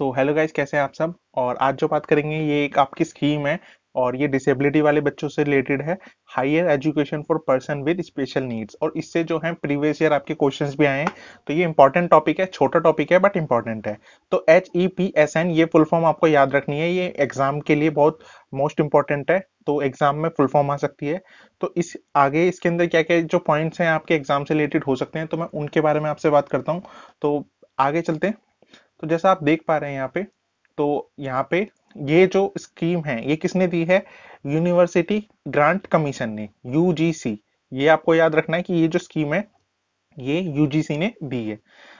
तो hello guys कैसे हैं आप सब और आज जो बात करेंगे ये एक आपकी स्कीम है और ये डिसेबिलिटी वाले बच्चों से रिलेटेड है higher education for person with special needs और इससे जो है प्रीवियस ईयर आपके क्वेश्चंस भी आए हैं तो ये इंपॉर्टेंट टॉपिक है छोटा टॉपिक है बट इंपॉर्टेंट है तो H E P S N ये फुल फॉर्म आपको याद रखनी है ये एग्जाम के लिए बहुत मोस्ट इंपॉर्टेंट है तो एग्जाम में फुल फॉर्म आ सकती है तो इस आगे इसके अंदर क्या क्या जो पॉइंट्स हैं आपके एग्जाम से रिलेटेड हो सकते हैं तो मैं उनके बारे में आपसे बात करता हूँ तो आगे चलते हैं तो जैसा आप देख पा रहे हैं यहाँ पे तो यहाँ पे ये जो स्कीम है ये किसने दी है यूनिवर्सिटी ग्रांट कमीशन ने यूजीसी ये आपको याद रखना है कि ये जो स्कीम है ये यूजीसी ने दी है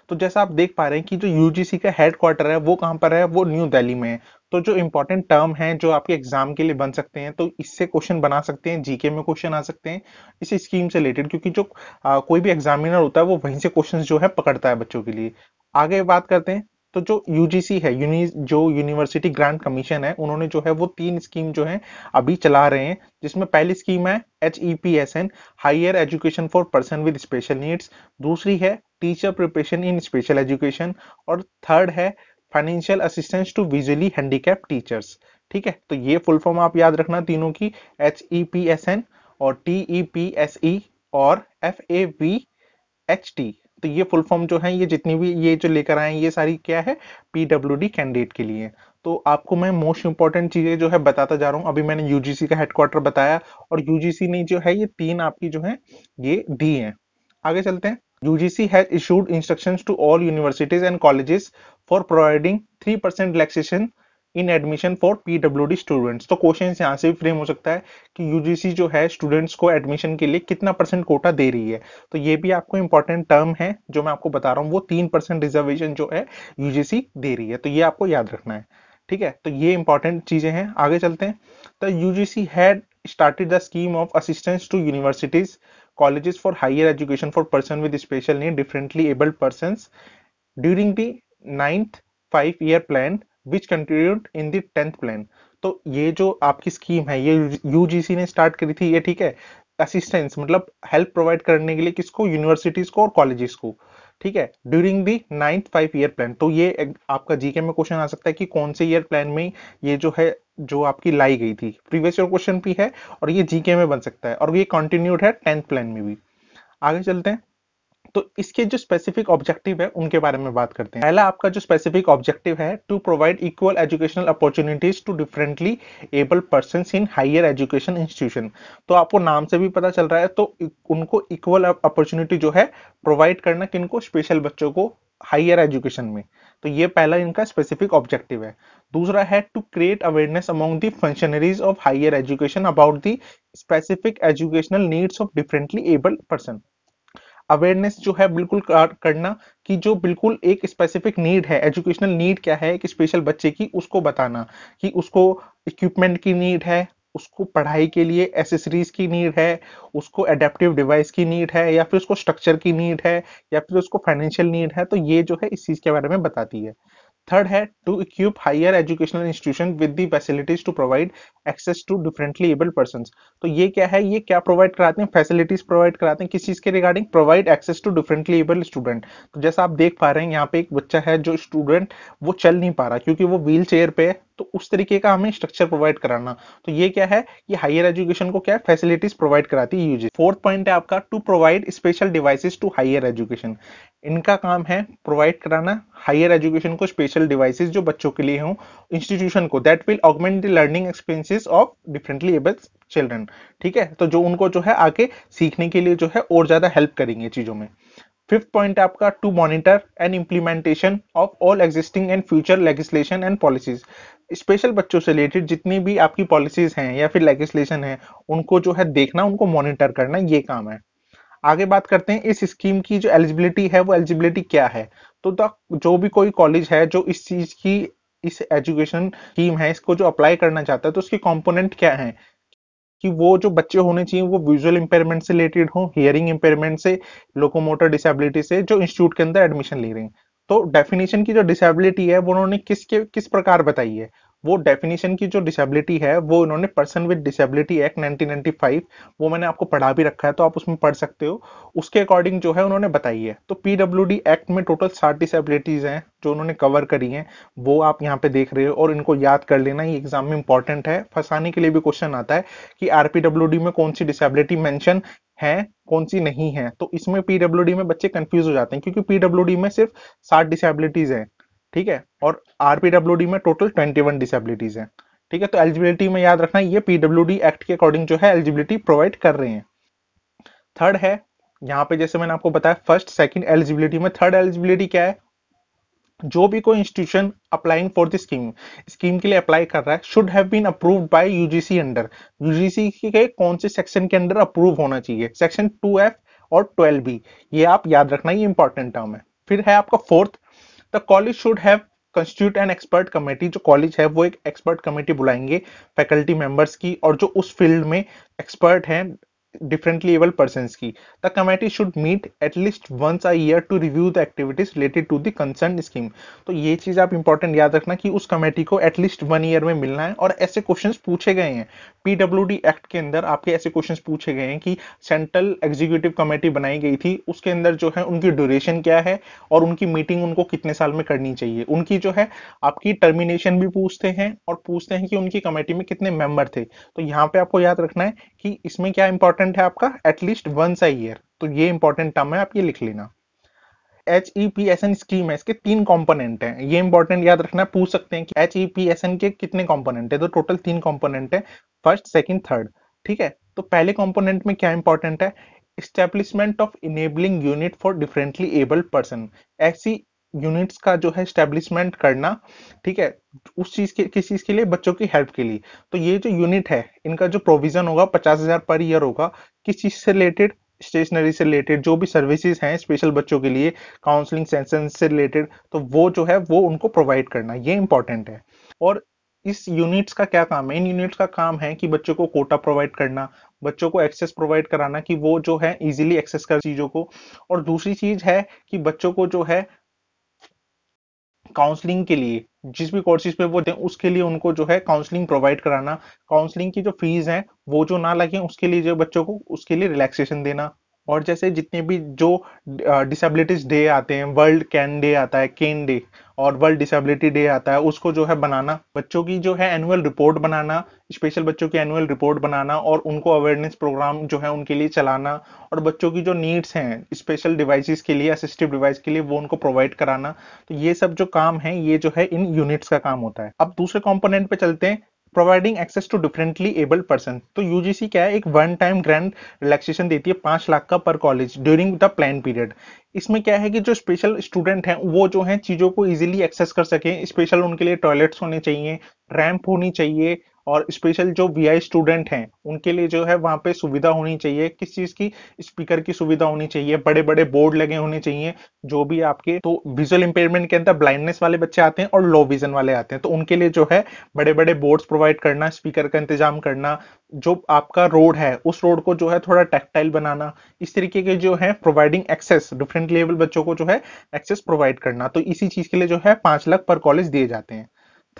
तो जैसा आप देख पा रहे हैं कि जो यूजीसी का हेडक्वार्टर है वो कहाँ पर है वो न्यू दिल्ली में है तो जो इंपॉर्टेंट टर्म है जो आपके एग्जाम के लिए बन सकते हैं तो इससे क्वेश्चन बना सकते हैं जीके में क्वेश्चन आ सकते हैं इस स्कीम से रिलेटेड क्योंकि जो आ, कोई भी एग्जामिनर होता है वो वहीं से क्वेश्चन जो है पकड़ता है बच्चों के लिए आगे बात करते हैं तो जो यूजीसी है यूनि, जो यूनिवर्सिटी ग्रांट कमीशन है उन्होंने जो है वो तीन स्कीम जो है अभी चला रहे हैं जिसमें पहली स्कीम है H E P S N higher education for person with special needs दूसरी है teacher preparation in special education और थर्ड है financial assistance to visually handicapped teachers ठीक है तो ये फुल फॉर्म आप याद रखना तीनों की H E P S N और T E P S E और F A V H T तो ये फुल फॉर्म जो है ये जितनी भी ये जो लेकर आए ये सारी क्या है पीडब्ल्यू कैंडिडेट के लिए तो आपको मैं मोस्ट इंपॉर्टेंट चीजें जो है बताता जा रहा हूँ अभी मैंने यूजीसी का हेडक्वार्टर बताया और यूजीसी ने जो है ये तीन आपकी जो है ये दी है आगे चलते हैं UGC has issued instructions to all universities and colleges for providing 3% relaxation in admission for PWD students तो क्वेश्चन यहाँ से भी फ्रेम हो सकता है कि यूजीसी जो है स्टूडेंट्स को एडमिशन के लिए कितना परसेंट कोटा दे रही है तो ये भी आपको इंपॉर्टेंट टर्म है जो मैं आपको बता रहा हूँ वो तीन परसेंट रिजर्वेशन जो है यूजीसी दे रही है तो ये आपको याद रखना है ठीक है तो ये इंपॉर्टेंट चीजें हैं आगे चलते हैं तो UGC had started the scheme of assistance to universities colleges for higher education for person with special need differently abled person during the ninth five year plan which continued in the tenth plan तो ये जो आपकी scheme है ये UGC ने start करी थी ये ठीक है असिस्टेंस मतलब हेल्प प्रोवाइड करने के लिए किसको यूनिवर्सिटीज को और कॉलेजेस को ठीक है during the ninth five year plan तो ये आपका जीके में क्वेश्चन आ सकता है कि कौन से ईयर प्लान में ये जो है जो आपकी लाई गई थी प्रीवियस ईयर क्वेश्चन भी है और ये जीके में बन सकता है और ये कंटिन्यूड है टेंथ प्लान में भी आगे चलते हैं तो इसके जो स्पेसिफिक ऑब्जेक्टिव है उनके बारे में बात करते हैं पहला आपका जो स्पेसिफिक ऑब्जेक्टिव है to provide equal educational opportunities to differently able person in higher education institution तो आपको नाम से भी पता चल रहा है तो उनको इक्वल अपॉर्चुनिटी जो है प्रोवाइड करना किनको स्पेशल बच्चों को हायर एजुकेशन में तो ये पहला इनका स्पेसिफिक ऑब्जेक्टिव है दूसरा है to create awareness among the functionaries of higher education about the specific educational needs of differently able person awareness जो है बिल्कुल करना कि जो बिल्कुल एक स्पेसिफिक नीड है एजुकेशनल नीड क्या है एक स्पेशल बच्चे की उसको बताना कि उसको इक्विपमेंट की नीड है उसको पढ़ाई के लिए एसेसरीज की नीड है उसको एडेप्टिव डिवाइस की नीड है या फिर उसको स्ट्रक्चर की नीड है या फिर उसको फाइनेंशियल नीड है तो ये जो है इस चीज़ के बारे में बताती है थर्ड है to equip higher educational institution with the facilities to provide access to differently able person तो ये क्या है ये क्या प्रोवाइड कराते हैं फैसिलिटीज प्रोवाइड कराते हैं किस चीज के regarding provide access to differently able student तो जैसा आप देख पा रहे हैं यहाँ पे एक बच्चा है जो स्टूडेंट वो चल नहीं पा रहा क्योंकि वो व्हील चेयर पे तो उस तरीके का हमें स्ट्रक्चर प्रोवाइड कराना तो ये क्या है कि हायर एजुकेशन को क्या फैसिलिटीज प्रोवाइड कराती है यूजी फोर्थ पॉइंट है आपका to provide special devices to higher education इनका काम है प्रोवाइड कराना हायर एजुकेशन को स्पेशल डिवाइसेस जो बच्चों के लिए हों इंस्टीट्यूशन को that will augment the learning expenses of differently able children ठीक है तो जो उनको जो है आके सीखने के लिए जो है और ज़्यादा हेल्प करेंगे चीज़ों में फिफ्थ पॉइंट है आपका to monitor and implementation of all existing and future legislation and policies special बच्चों से रिलेटेड जितनी भी आपकी पॉलिसीज हैं या फिर लेजिस्लेशन है उनको जो है देखना उनको मॉनिटर करना ये काम है आगे बात करते हैं इस स्कीम की जो एलिजिबिलिटी है वो एलिजिबिलिटी क्या है तो जो भी कोई कॉलेज है जो इस चीज की इस एजुकेशन स्कीम है इसको जो अप्लाई करना चाहता है तो उसके कंपोनेंट क्या है कि वो जो बच्चे होने चाहिए वो विजुअल इंपेयरमेंट से रिलेटेड हो हियरिंग इंपेयरमेंट से लोकोमोटर डिसेबिलिटी से जो इंस्टीट्यूट के अंदर एडमिशन ले रहे हैं तो डेफिनेशन की जो डिसेबिलिटी है वो उन्होंने किसके किस प्रकार बताई है वो डेफिनेशन की जो डिसेबिलिटी है वो इन्होंने पर्सन विद डिसेबिलिटी एक्ट 1995 वो मैंने आपको पढ़ा भी रखा है तो आप उसमें पढ़ सकते हो उसके अकॉर्डिंग जो है उन्होंने बताई है तो पीडब्ल्यू एक्ट में टोटल सात डिसेबिलिटीज़ हैं जो उन्होंने कवर करी हैं वो आप यहाँ पे देख रहे हो और इनको याद कर लेना ये एग्जाम में इंपॉर्टेंट है फंसाने के लिए भी क्वेश्चन आता है कि आरपीडब्ल्यूडी में कौन सी डिसेबिलिटी मैंशन है कौन सी नहीं है तो इसमें पीडब्ल्यूडी में बच्चे कंफ्यूज हो जाते हैं क्योंकि पीडब्ल्यूडी में सिर्फ सात डिसेबिलिटीज हैं ठीक है और डी में टोटल 21 डिसबिलिटीज है ठीक है तो एलिजिबिलिटी में याद रखना ये डी एक्ट के अकॉर्डिंग जो है एलिजिबिलिटी प्रोवाइड कर रहे हैं थर्ड है यहाँ पे जैसे मैंने आपको बताया फर्स्ट सेकंड एलिजिबिलिटी में थर्ड एलिजिबिलिटी क्या है जो भी कोई institution applying for the scheme scheme के लिए अप्लाई कर रहा है should have been approved by UGC under UGC के कौन से सेक्शन के अंडर अप्रूव होना चाहिए सेक्शन एफ और ट्वेल्व बी ये आप याद रखना ये इंपॉर्टेंट टर्म है फिर है आपका fourth the college should have constitute an expert committee जो कॉलेज है वो एक एक्सपर्ट कमेटी बुलाएंगे फैकल्टी मेंबर्स की और जो उस फील्ड में एक्सपर्ट हैं differently able persons की. The committee should meet at least once a year to review the activities related to the concerned scheme. तो ये चीज आप इंपॉर्टेंट याद रखना कि उस कमेटी को एटलीस्ट वन ईयर में मिलना है और ऐसे क्वेश्चंस पूछे गए हैं पीडब्ल्यूडी एक्ट के अंदर आपके ऐसे क्वेश्चंस पूछे गए हैं कि सेंट्रल एग्जीक्यूटिव कमेटी बनाई गई थी उसके अंदर जो है उनकी ड्यूरेशन क्या है और उनकी मीटिंग उनको कितने साल में करनी चाहिए उनकी जो है आपकी टर्मिनेशन भी पूछते हैं और पूछते हैं कि उनकी कमेटी में कितने मेंबर थे तो यहाँ पे आपको याद रखना है कि इसमें क्या इंपॉर्टेंट इंपॉर्टेंट है आपका एटलीस्ट वंस अ ईयर तो ये इंपॉर्टेंट टर्म है आप ये लिख लेना H E P S N scheme है इसके तीन कॉम्पोनेंट है ये इंपॉर्टेंट याद रखना पूछ सकते हैं कि H E P S N के कितने कॉम्पोनेंट है तो टोटल तीन कॉम्पोनेंट है फर्स्ट सेकेंड थर्ड ठीक है तो पहले कॉम्पोनेंट में क्या इंपॉर्टेंट है establishment of enabling unit for differently abled person ऐसी यूनिट्स का जो है स्टेब्लिशमेंट करना ठीक है उस चीज के किस चीज के लिए बच्चों की हेल्प के लिए तो ये जो यूनिट है इनका जो प्रोविजन होगा पचास हजार पर ईयर होगा किस चीज से रिलेटेड स्टेशनरी से रिलेटेड जो भी सर्विसेज हैं स्पेशल बच्चों के लिए काउंसलिंग सेंसन से रिलेटेड तो वो जो है वो उनको प्रोवाइड करना ये इंपॉर्टेंट है और इस यूनिट्स का क्या काम है इन यूनिट्स का काम है कि बच्चों को कोटा प्रोवाइड करना बच्चों को एक्सेस प्रोवाइड कराना कि वो जो है इजीली एक्सेस कर चीज़ों को और दूसरी चीज़ है कि बच्चों को जो है काउंसलिंग के लिए जिस भी कोर्सेज पे वो उसके लिए उनको जो है काउंसलिंग प्रोवाइड कराना काउंसलिंग की जो फीस है वो जो ना लगे उसके लिए जो बच्चों को उसके लिए रिलैक्सेशन देना और जैसे जितने भी जो डिसेबिलिटीज डे आते हैं वर्ल्ड कैन डे आता है केन डे और वर्ल्ड डिसेबिलिटी डे आता है उसको जो है बनाना बच्चों की जो है एनुअल रिपोर्ट बनाना स्पेशल बच्चों की एनुअल रिपोर्ट बनाना और उनको अवेयरनेस प्रोग्राम जो है उनके लिए चलाना और बच्चों की जो नीड्स हैं स्पेशल डिवाइसेस के लिए असिस्टिव डिवाइस के लिए वो उनको प्रोवाइड कराना तो ये सब जो काम है ये जो है इन यूनिट्स का काम होता है अब दूसरे कॉम्पोनेंट पे चलते हैं providing access to differently abled person तो यूजीसी क्या है एक वन टाइम ग्रांड रिलैक्सेशन देती है पांच लाख का पर college during the plan period इसमें क्या है कि जो स्पेशल स्टूडेंट हैं वो जो है चीज़ों को इजीली एक्सेस कर सकें स्पेशल उनके लिए टॉयलेट्स होने चाहिए रैंप होनी चाहिए और स्पेशल जो वी स्टूडेंट हैं उनके लिए जो है वहाँ पे सुविधा होनी चाहिए किस चीज़ की स्पीकर की सुविधा होनी चाहिए बड़े बड़े बोर्ड लगे होने चाहिए जो भी आपके तो विजुअल इंपेयरमेंट के अंदर ब्लाइंडनेस वाले बच्चे आते हैं और लो विजन वाले आते हैं तो उनके लिए जो है बड़े बड़े बोर्ड्स प्रोवाइड करना स्पीकर का इंतजाम करना जो आपका रोड है उस रोड को जो है थोड़ा टेक्टाइल बनाना इस तरीके के जो है प्रोवाइडिंग एक्सेस डिफरेंट लेवल बच्चों को जो है एक्सेस प्रोवाइड करना तो इसी चीज के लिए जो है पांच लाख पर कॉलेज दिए जाते हैं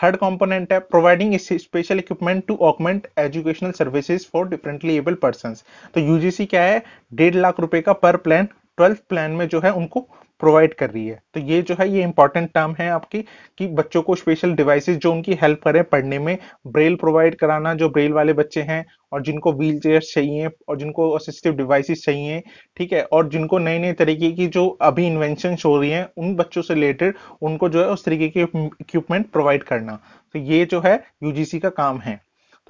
थर्ड कंपोनेंट है providing special equipment to augment educational services for differently able person तो यूजीसी क्या है डेढ़ लाख रुपए का पर प्लान ट्वेल्थ प्लान में जो है उनको प्रोवाइड कर रही है तो ये जो है ये इंपॉर्टेंट टर्म है आपकी कि बच्चों को स्पेशल डिवाइसेस जो उनकी हेल्प करें पढ़ने में ब्रेल प्रोवाइड कराना जो ब्रेल वाले बच्चे हैं और जिनको व्हील चेयर चाहिए और जिनको असिस्टिव डिवाइसेस चाहिए ठीक है और जिनको नए नए तरीके की जो अभी इन्वेंशन हो रही हैं उन बच्चों से रिलेटेड उनको जो है उस तरीके के इक्विपमेंट प्रोवाइड करना तो ये जो है यूजीसी का काम है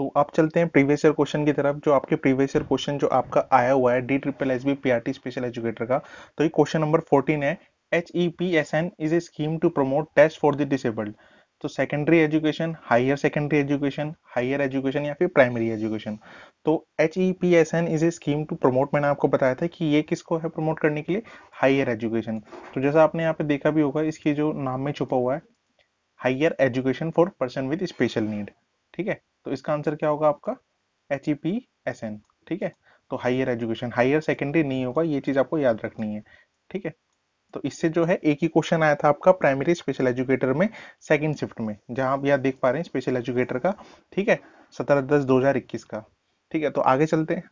तो आप चलते हैं प्रीवियस ईयर क्वेश्चन की तरफ जो आपके प्रीवियस ईयर क्वेश्चन जो आपका आया हुआ है D triple S B P R T special educator का तो ये क्वेश्चन नंबर फोर्टीन है H E P S N is a scheme to promote test for the disabled तो secondary education higher secondary education higher education या फिर primary education तो H E P S N is a scheme to promote मैंने आपको बताया था कि ये किसको है प्रमोट करने के लिए हायर एजुकेशन तो जैसा आपने यहाँ पे देखा भी होगा इसकी जो नाम में छुपा हुआ है higher education for person with special need ठीक है तो इसका आंसर क्या होगा आपका H E P S N ठीक है तो हायर एजुकेशन हायर सेकेंडरी नहीं होगा ये चीज़ आपको याद रखनी है ठीक है तो इससे जो है एक ही क्वेश्चन आया था आपका प्राइमरी स्पेशल एजुकेटर में सेकेंड शिफ्ट में जहां आप याद देख पा रहे हैं स्पेशल एजुकेटर का ठीक है सत्रह दस दो हजार इक्कीस का ठीक है तो आगे चलते हैं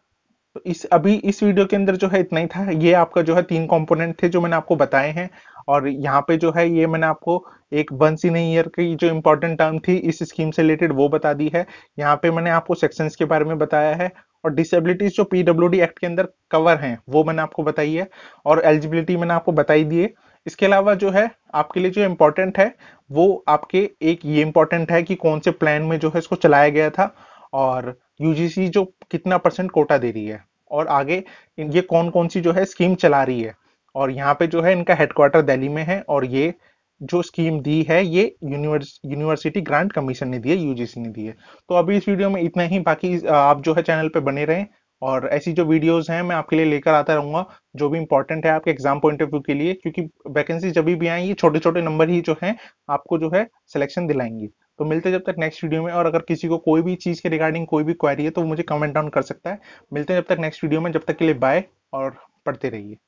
तो इस अभी इस वीडियो के अंदर जो है इतना ही था ये आपका जो है तीन कंपोनेंट थे जो मैंने आपको बताए हैं और यहाँ पे जो है ये मैंने आपको एक वंस इन ईयर की जो इम्पोर्टेंट टर्म थी इस स्कीम से रिलेटेड वो बता दी है यहाँ पे मैंने आपको सेक्शंस के बारे में बताया है और डिसेबिलिटीज जो पीडब्ल्यू एक्ट के अंदर कवर हैं वो मैंने आपको बताई है और एलिजिबिलिटी मैंने आपको बताई दी है इसके अलावा जो है आपके लिए जो इम्पोर्टेंट है वो आपके एक ये इम्पोर्टेंट है कि कौन से प्लान में जो है इसको चलाया गया था और यूजीसी जो कितना परसेंट कोटा दे रही है और आगे ये कौन कौन सी जो है स्कीम चला रही है और यहाँ पे जो है इनका हेडक्वार्टर दिल्ली में है और ये जो स्कीम दी है ये यूनिवर्स यूनिवर्सिटी ग्रांट कमीशन ने दी है यूजीसी ने दी है तो अभी इस वीडियो में इतना ही बाकी आप जो है चैनल पे बने रहें और ऐसी जो वीडियोस हैं मैं आपके लिए लेकर आता रहूंगा जो भी इंपॉर्टेंट है आपके एग्जाम पॉइंट ऑफ व्यू के लिए क्योंकि वैकेंसी जब भी आएंगी छोटे छोटे नंबर ही जो है आपको जो है सिलेक्शन दिलाएंगी तो मिलते जब तक नेक्स्ट वीडियो में और अगर किसी को कोई भी चीज़ के रिगार्डिंग कोई भी क्वारी है तो मुझे कमेंट डाउन कर सकता है मिलते जब तक नेक्स्ट वीडियो में जब तक के लिए बाय और पढ़ते रहिए